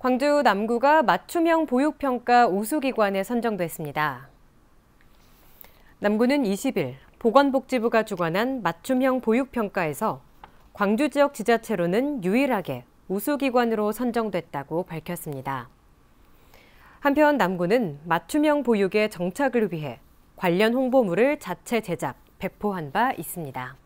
광주 남구가 맞춤형 보육평가 우수기관에 선정됐습니다. 남구는 20일 보건복지부가 주관한 맞춤형 보육평가에서 광주 지역 지자체로는 유일하게 우수기관으로 선정됐다고 밝혔습니다. 한편 남구는 맞춤형 보육의 정착을 위해 관련 홍보물을 자체 제작, 배포한 바 있습니다.